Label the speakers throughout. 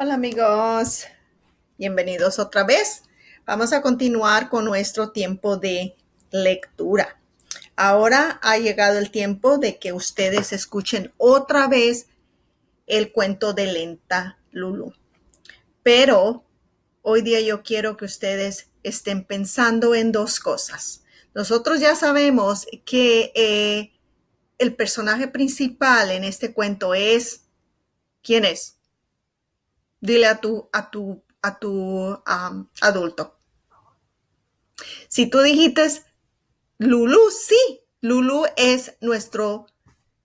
Speaker 1: Hola amigos, bienvenidos otra vez. Vamos a continuar con nuestro tiempo de lectura. Ahora ha llegado el tiempo de que ustedes escuchen otra vez el cuento de Lenta Lulu. Pero hoy día yo quiero que ustedes estén pensando en dos cosas. Nosotros ya sabemos que eh, el personaje principal en este cuento es, ¿quién es? Dile a tu, a tu, a tu adulto. Si tú dijiste, Lulu, sí, Lulu es nuestro,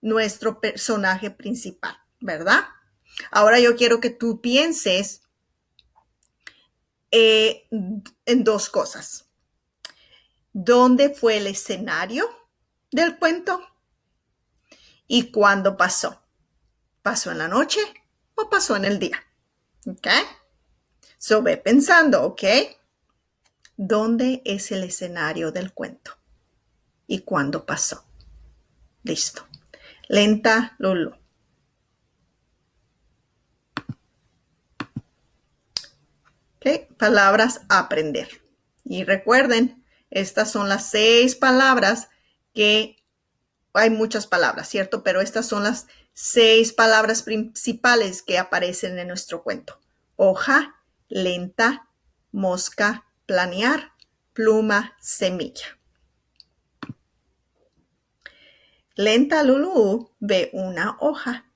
Speaker 1: nuestro personaje principal, ¿verdad? Ahora yo quiero que tú pienses eh, en dos cosas. ¿Dónde fue el escenario del cuento? ¿Y cuándo pasó? ¿Pasó en la noche o pasó en el día? Ok, So ve pensando, ¿ok? ¿Dónde es el escenario del cuento? ¿Y cuándo pasó? Listo. Lenta, Lulu. Ok, palabras a aprender. Y recuerden, estas son las seis palabras que hay muchas palabras, ¿cierto? Pero estas son las seis palabras principales que aparecen en nuestro cuento. Hoja, lenta, mosca, planear, pluma, semilla. Lenta Lulu ve una hoja.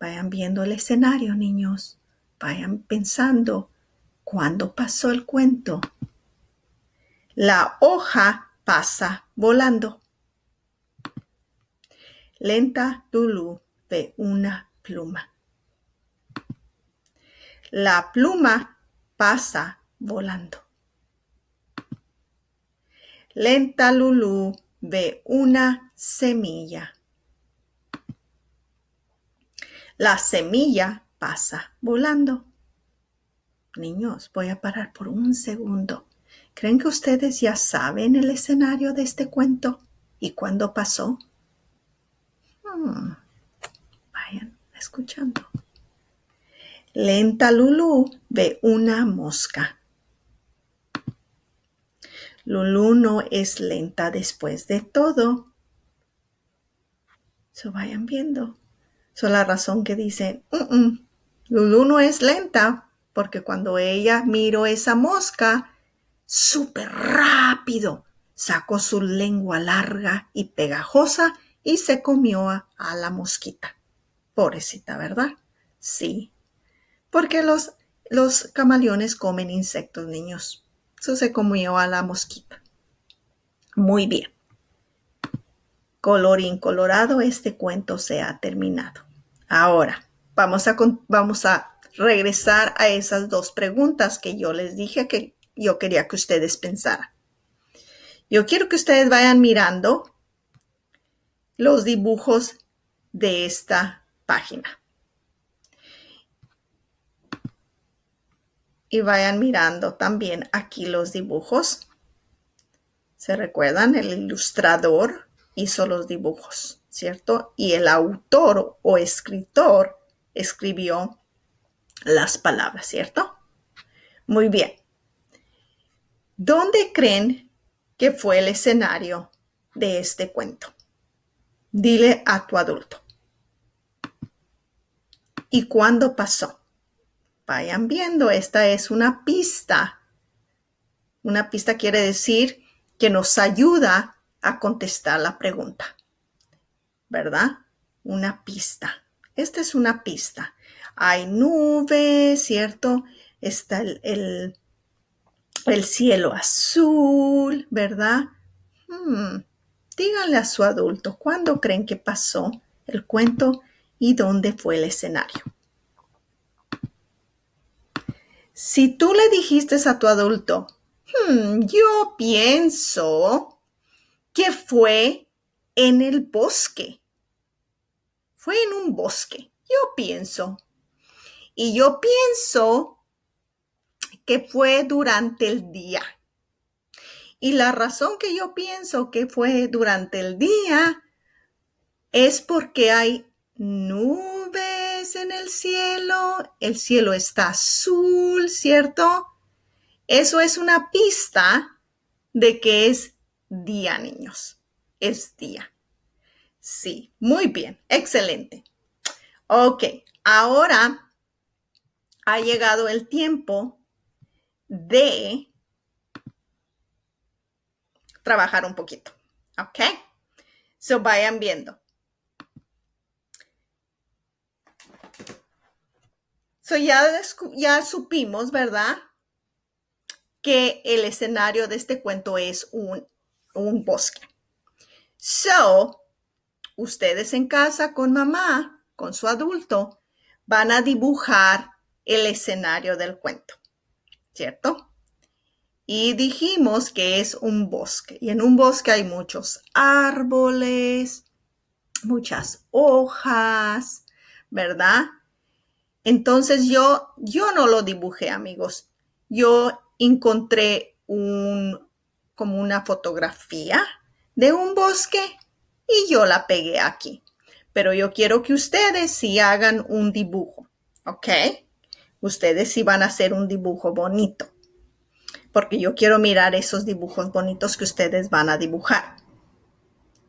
Speaker 1: Vayan viendo el escenario, niños. Vayan pensando cuándo pasó el cuento. La hoja pasa volando lenta Lulú de una pluma. La pluma pasa volando. Lenta Lulu ve una semilla. La semilla pasa volando. Niños, voy a parar por un segundo. ¿Creen que ustedes ya saben el escenario de este cuento y cuándo pasó? Mm. Vayan escuchando. Lenta Lulu ve una mosca. Lulu no es lenta después de todo. Eso vayan viendo. Son la razón que dicen, Lulu no es lenta, porque cuando ella miró esa mosca, súper rápido sacó su lengua larga y pegajosa y se comió a, la mosquita. Pobrecita, ¿verdad? Sí. Porque los, los camaleones comen insectos, niños. Eso se comió a la mosquita. Muy bien. Color incolorado. este cuento se ha terminado. Ahora, vamos a, vamos a regresar a esas dos preguntas que yo les dije que yo quería que ustedes pensaran. Yo quiero que ustedes vayan mirando los dibujos de esta página. Y vayan mirando también aquí los dibujos. ¿Se recuerdan? El ilustrador hizo los dibujos, ¿cierto? Y el autor o escritor escribió las palabras, ¿cierto? Muy bien. ¿Dónde creen que fue el escenario de este cuento? Dile a tu adulto. ¿Y cuándo pasó? Vayan viendo, esta es una pista. Una pista quiere decir que nos ayuda a contestar la pregunta. ¿Verdad? Una pista. Esta es una pista. Hay nubes, ¿cierto? Está el, el, cielo azul, ¿verdad? Hmm. Díganle a su adulto cuándo creen que pasó el cuento y dónde fue el escenario. Si tú le dijiste a tu adulto, hmm, yo pienso que fue en el bosque. Fue en un bosque, yo pienso. Y yo pienso que fue durante el día. Y la razón que yo pienso que fue durante el día es porque hay nubes en el cielo, el cielo está azul, ¿cierto? Eso es una pista de que es día, niños. Es día. Sí, muy bien, excelente. Ok, ahora ha llegado el tiempo de trabajar un poquito. ¿Ok? So vayan viendo. So ya, ya supimos, ¿verdad? Que el escenario de este cuento es un, un bosque. So, ustedes en casa con mamá, con su adulto, van a dibujar el escenario del cuento, ¿cierto? Y dijimos que es un bosque. Y en un bosque hay muchos árboles, muchas hojas, ¿verdad? Entonces yo, yo no lo dibujé, amigos. Yo encontré un, como una fotografía de un bosque y yo la pegué aquí. Pero yo quiero que ustedes sí hagan un dibujo, ¿ok? Ustedes sí van a hacer un dibujo bonito porque yo quiero mirar esos dibujos bonitos que ustedes van a dibujar.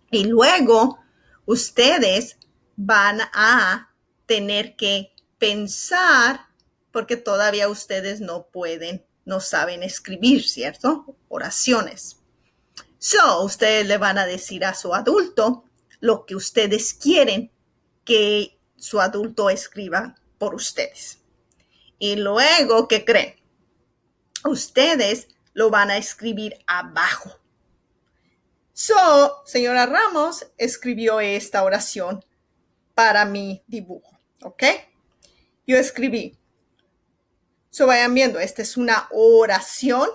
Speaker 1: Y luego ustedes van a tener que pensar, porque todavía ustedes no pueden, no saben escribir, ¿cierto? Oraciones. So, ustedes le van a decir a su adulto lo que ustedes quieren que su adulto escriba por ustedes. Y luego, ¿qué creen? ustedes lo van a escribir abajo. So, señora Ramos escribió esta oración para mi dibujo, ¿ok? Yo escribí. So, vayan viendo, esta es una oración.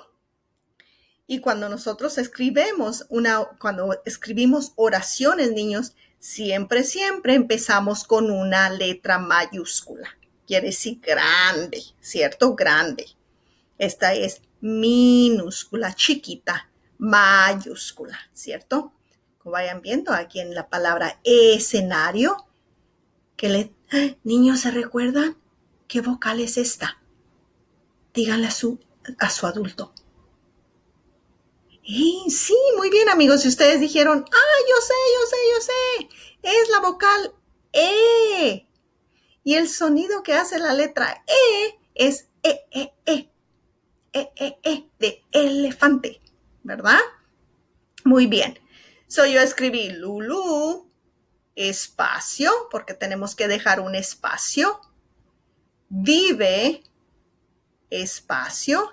Speaker 1: Y cuando nosotros escribimos una, cuando escribimos oraciones, niños, siempre, siempre empezamos con una letra mayúscula. Quiere decir grande, ¿cierto? Grande. Esta es minúscula, chiquita, mayúscula, ¿cierto? Como vayan viendo aquí en la palabra escenario, que le... ¡Ah! Niños, ¿se recuerdan? ¿Qué vocal es esta? Díganle a su, a su adulto. sí, muy bien amigos, si ustedes dijeron, ah, yo sé, yo sé, yo sé, es la vocal E. Y el sonido que hace la letra E es E, E, E e, de elefante, ¿verdad? Muy bien. So yo escribí Lulu, espacio, porque tenemos que dejar un espacio. Vive, espacio,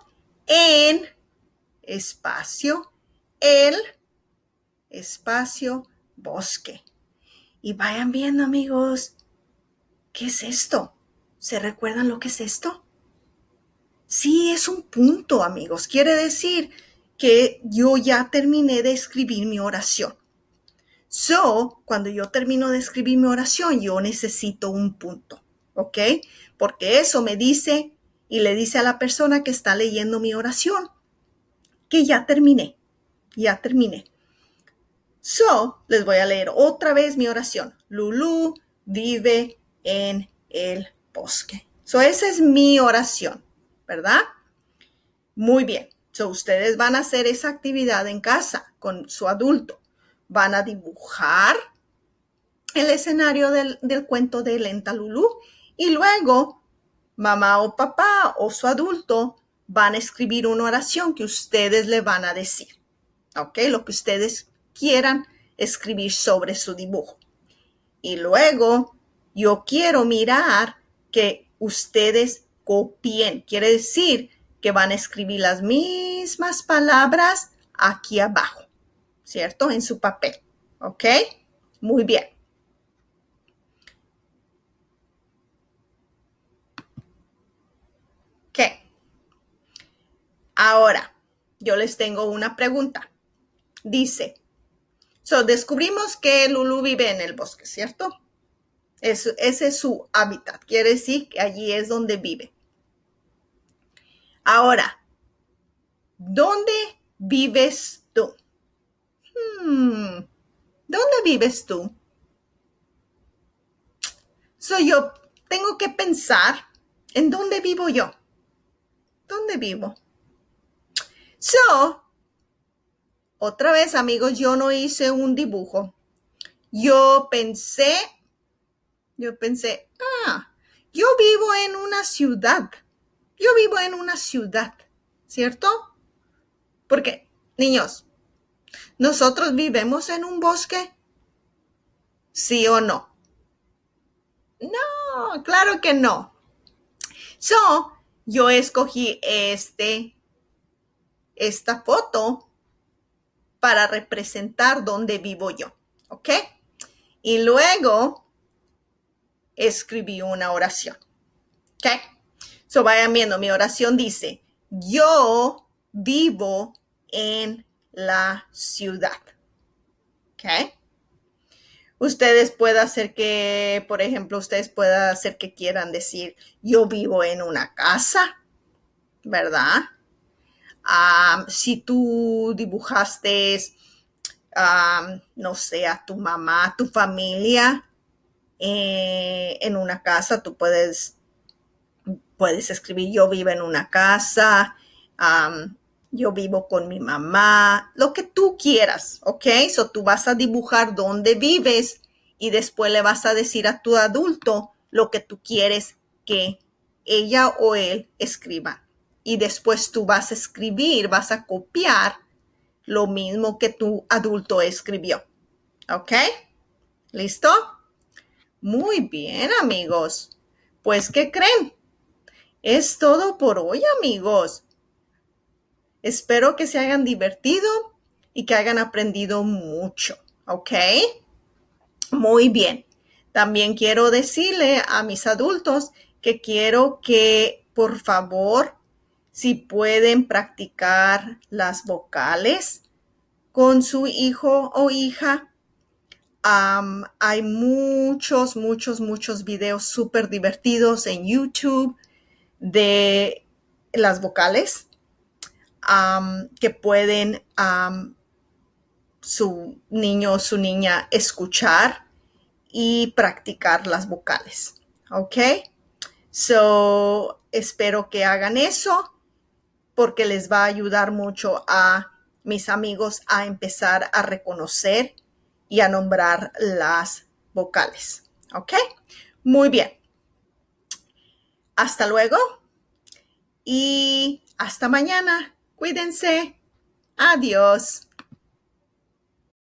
Speaker 1: en, espacio, el, espacio, bosque. Y vayan viendo, amigos, ¿qué es esto? ¿Se recuerdan lo que es esto? Sí, es un punto, amigos. Quiere decir que yo ya terminé de escribir mi oración. So, cuando yo termino de escribir mi oración, yo necesito un punto, ¿ok? Porque eso me dice y le dice a la persona que está leyendo mi oración que ya terminé, ya terminé. So, les voy a leer otra vez mi oración. Lulu vive en el bosque. So, esa es mi oración. ¿verdad? Muy bien. ustedes van a hacer esa actividad en casa con su adulto. Van a dibujar el escenario del, cuento de Lenta Lulú y luego mamá o papá o su adulto van a escribir una oración que ustedes le van a decir. ¿Ok? Lo que ustedes quieran escribir sobre su dibujo. Y luego yo quiero mirar que ustedes copien. Quiere decir que van a escribir las mismas palabras aquí abajo, ¿cierto? En su papel. ¿Ok? Muy bien. Ok. Ahora, yo les tengo una pregunta. Dice, so, descubrimos que Lulu vive en el bosque, ¿cierto? ese es su hábitat, quiere decir que allí es donde vive. Ahora, ¿dónde vives tú? Hmm, ¿Dónde vives tú? So yo tengo que pensar en dónde vivo yo. ¿Dónde vivo? So, otra vez, amigos, yo no hice un dibujo. Yo pensé yo pensé, ah, yo vivo en una ciudad. Yo vivo en una ciudad, ¿cierto? Porque, niños, ¿nosotros vivimos en un bosque? ¿Sí o no? No, claro que no. So, yo escogí este, esta foto para representar dónde vivo yo, ¿ok? Y luego escribí una oración. ¿Ok? So vayan viendo, mi oración dice, yo vivo en la ciudad. ¿Ok? Ustedes pueden hacer que, por ejemplo, ustedes puedan hacer que quieran decir, yo vivo en una casa, ¿verdad? si tú dibujaste, no sé, a tu mamá, a tu familia, eh, en una casa, tú puedes, puedes escribir yo vivo en una casa, yo vivo con mi mamá, lo que tú quieras, ¿ok? So tú vas a dibujar dónde vives y después le vas a decir a tu adulto lo que tú quieres que ella o él escriba. Y después tú vas a escribir, vas a copiar lo mismo que tu adulto escribió. ¿Ok? ¿Listo? Muy bien, amigos. Pues, ¿qué creen? Es todo por hoy, amigos. Espero que se hayan divertido y que hayan aprendido mucho, ¿ok? Muy bien. También quiero decirle a mis adultos que quiero que, por favor, si pueden practicar las vocales con su hijo o hija, hay muchos, muchos, muchos videos súper divertidos en YouTube de las vocales que pueden su niño o su niña escuchar y practicar las vocales. ¿Ok? So, espero que hagan eso porque les va a ayudar mucho a mis amigos a empezar a reconocer y a nombrar las vocales. ¿Ok? Muy bien. Hasta luego y hasta mañana. Cuídense. Adiós.